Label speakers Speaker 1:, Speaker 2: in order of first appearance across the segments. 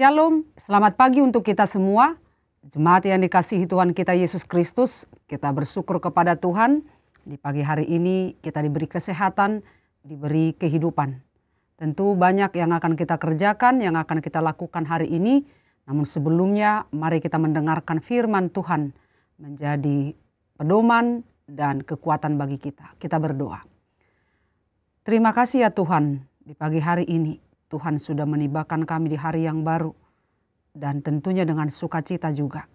Speaker 1: Shalom, selamat pagi untuk kita semua. Jemaat yang dikasihi Tuhan kita Yesus Kristus, kita bersyukur kepada Tuhan. Di pagi hari ini kita diberi kesehatan, diberi kehidupan. Tentu banyak yang akan kita kerjakan, yang akan kita lakukan hari ini. Namun sebelumnya mari kita mendengarkan firman Tuhan menjadi pedoman dan kekuatan bagi kita. Kita berdoa. Terima kasih ya Tuhan di pagi hari ini Tuhan sudah menibakan kami di hari yang baru dan tentunya dengan sukacita juga.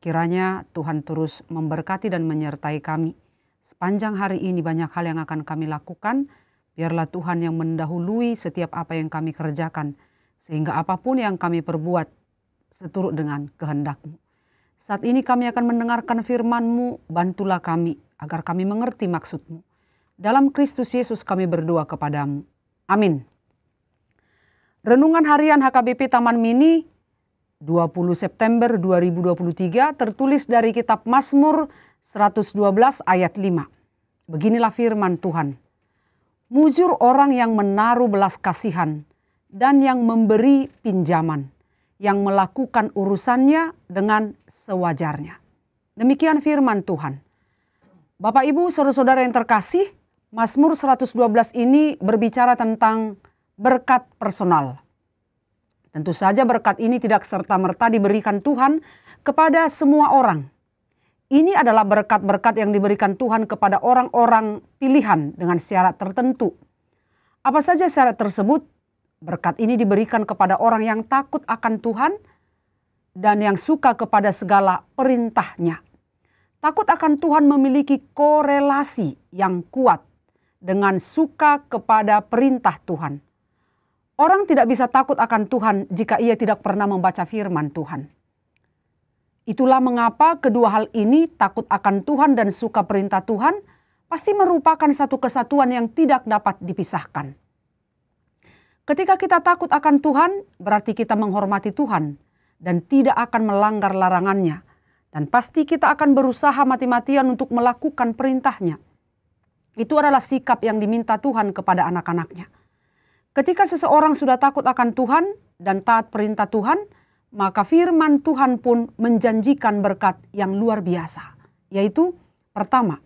Speaker 1: Kiranya Tuhan terus memberkati dan menyertai kami. Sepanjang hari ini banyak hal yang akan kami lakukan, biarlah Tuhan yang mendahului setiap apa yang kami kerjakan, sehingga apapun yang kami perbuat seturut dengan kehendak-Mu. Saat ini kami akan mendengarkan firman-Mu, bantulah kami agar kami mengerti maksud-Mu. Dalam Kristus Yesus kami berdoa kepadamu. Amin. Renungan harian HKBP Taman Mini 20 September 2023 tertulis dari kitab Mazmur 112 ayat 5. Beginilah firman Tuhan. Mujur orang yang menaruh belas kasihan dan yang memberi pinjaman, yang melakukan urusannya dengan sewajarnya. Demikian firman Tuhan. Bapak Ibu, saudara-saudara yang terkasih, Mazmur 112 ini berbicara tentang berkat personal. Tentu saja berkat ini tidak serta-merta diberikan Tuhan kepada semua orang. Ini adalah berkat-berkat yang diberikan Tuhan kepada orang-orang pilihan dengan syarat tertentu. Apa saja syarat tersebut? Berkat ini diberikan kepada orang yang takut akan Tuhan dan yang suka kepada segala perintahnya. Takut akan Tuhan memiliki korelasi yang kuat dengan suka kepada perintah Tuhan. Orang tidak bisa takut akan Tuhan jika ia tidak pernah membaca firman Tuhan. Itulah mengapa kedua hal ini, takut akan Tuhan dan suka perintah Tuhan, pasti merupakan satu kesatuan yang tidak dapat dipisahkan. Ketika kita takut akan Tuhan, berarti kita menghormati Tuhan dan tidak akan melanggar larangannya, dan pasti kita akan berusaha mati-matian untuk melakukan perintahnya. Itu adalah sikap yang diminta Tuhan kepada anak-anaknya. Ketika seseorang sudah takut akan Tuhan dan taat perintah Tuhan, maka firman Tuhan pun menjanjikan berkat yang luar biasa, yaitu pertama,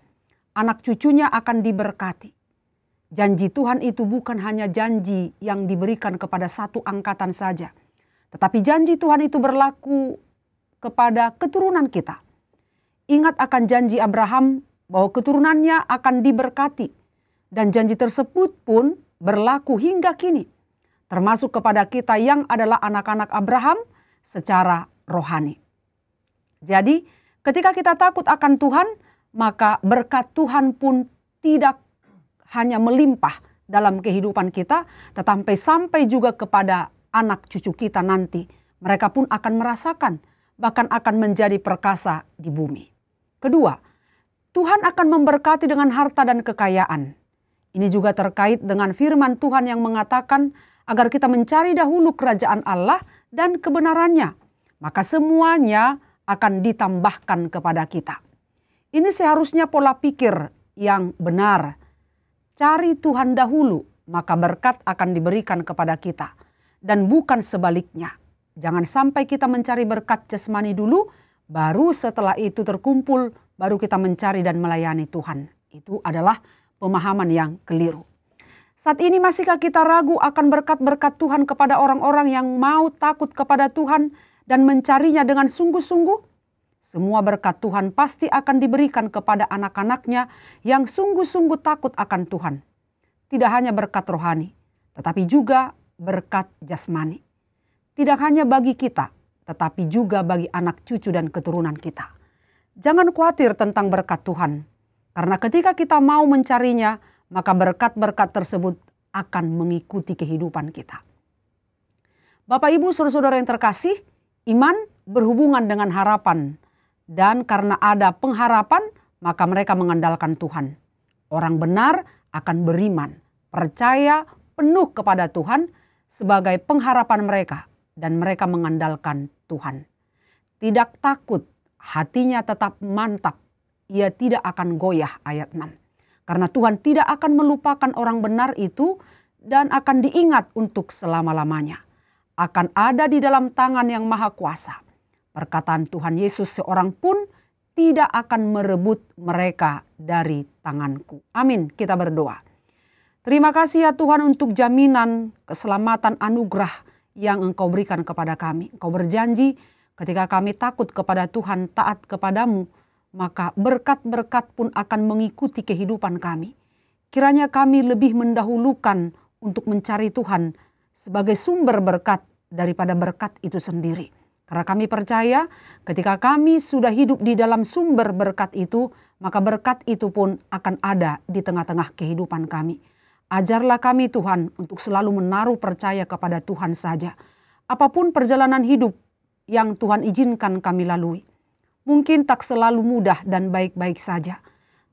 Speaker 1: anak cucunya akan diberkati. Janji Tuhan itu bukan hanya janji yang diberikan kepada satu angkatan saja, tetapi janji Tuhan itu berlaku kepada keturunan kita. Ingat akan janji Abraham bahwa keturunannya akan diberkati, dan janji tersebut pun berlaku hingga kini, termasuk kepada kita yang adalah anak-anak Abraham secara rohani. Jadi, ketika kita takut akan Tuhan, maka berkat Tuhan pun tidak hanya melimpah dalam kehidupan kita, tetapi sampai juga kepada anak cucu kita nanti. Mereka pun akan merasakan, bahkan akan menjadi perkasa di bumi. Kedua, Tuhan akan memberkati dengan harta dan kekayaan, ini juga terkait dengan firman Tuhan yang mengatakan agar kita mencari dahulu kerajaan Allah dan kebenarannya, maka semuanya akan ditambahkan kepada kita. Ini seharusnya pola pikir yang benar. Cari Tuhan dahulu, maka berkat akan diberikan kepada kita, dan bukan sebaliknya. Jangan sampai kita mencari berkat jasmani dulu, baru setelah itu terkumpul, baru kita mencari dan melayani Tuhan. Itu adalah pemahaman yang keliru. Saat ini masihkah kita ragu akan berkat-berkat Tuhan kepada orang-orang yang mau takut kepada Tuhan dan mencarinya dengan sungguh-sungguh? Semua berkat Tuhan pasti akan diberikan kepada anak-anaknya yang sungguh-sungguh takut akan Tuhan. Tidak hanya berkat rohani, tetapi juga berkat jasmani. Tidak hanya bagi kita, tetapi juga bagi anak cucu dan keturunan kita. Jangan khawatir tentang berkat Tuhan, karena ketika kita mau mencarinya, maka berkat-berkat tersebut akan mengikuti kehidupan kita. Bapak Ibu Saudara-saudara yang terkasih, iman berhubungan dengan harapan dan karena ada pengharapan maka mereka mengandalkan Tuhan. Orang benar akan beriman, percaya penuh kepada Tuhan sebagai pengharapan mereka dan mereka mengandalkan Tuhan. Tidak takut, hatinya tetap mantap ia tidak akan goyah ayat 6. Karena Tuhan tidak akan melupakan orang benar itu dan akan diingat untuk selama-lamanya. Akan ada di dalam tangan yang maha kuasa. Perkataan Tuhan Yesus seorang pun tidak akan merebut mereka dari tanganku. Amin. Kita berdoa. Terima kasih ya Tuhan untuk jaminan keselamatan anugerah yang Engkau berikan kepada kami. Engkau berjanji ketika kami takut kepada Tuhan, taat kepadamu, maka berkat-berkat pun akan mengikuti kehidupan kami. Kiranya kami lebih mendahulukan untuk mencari Tuhan sebagai sumber berkat daripada berkat itu sendiri. Karena kami percaya ketika kami sudah hidup di dalam sumber berkat itu, maka berkat itu pun akan ada di tengah-tengah kehidupan kami. Ajarlah kami Tuhan untuk selalu menaruh percaya kepada Tuhan saja. Apapun perjalanan hidup yang Tuhan izinkan kami lalui mungkin tak selalu mudah dan baik-baik saja.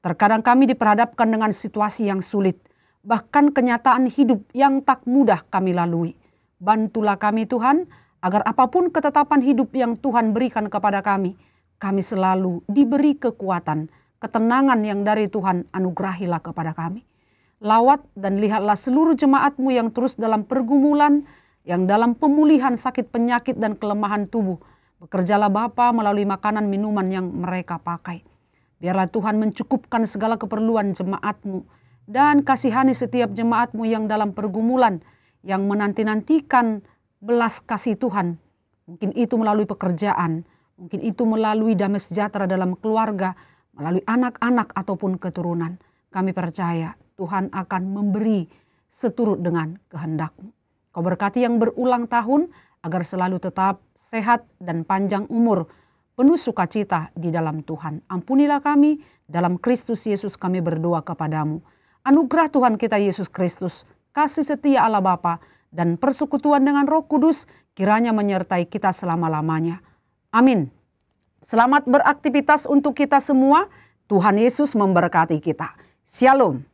Speaker 1: Terkadang kami diperhadapkan dengan situasi yang sulit, bahkan kenyataan hidup yang tak mudah kami lalui. Bantulah kami Tuhan, agar apapun ketetapan hidup yang Tuhan berikan kepada kami, kami selalu diberi kekuatan, ketenangan yang dari Tuhan anugerahilah kepada kami. Lawat dan lihatlah seluruh jemaatmu yang terus dalam pergumulan, yang dalam pemulihan sakit penyakit dan kelemahan tubuh, Bekerjalah Bapa melalui makanan minuman yang mereka pakai. Biarlah Tuhan mencukupkan segala keperluan jemaatmu dan kasihani setiap jemaatmu yang dalam pergumulan yang menanti-nantikan belas kasih Tuhan. Mungkin itu melalui pekerjaan, mungkin itu melalui damai sejahtera dalam keluarga, melalui anak-anak ataupun keturunan. Kami percaya Tuhan akan memberi seturut dengan kehendakmu. Kau berkati yang berulang tahun agar selalu tetap sehat dan panjang umur, penuh sukacita di dalam Tuhan. Ampunilah kami, dalam Kristus Yesus kami berdoa kepadamu. Anugerah Tuhan kita Yesus Kristus, kasih setia Allah Bapa dan persekutuan dengan Roh Kudus kiranya menyertai kita selama-lamanya. Amin. Selamat beraktivitas untuk kita semua. Tuhan Yesus memberkati kita. Shalom.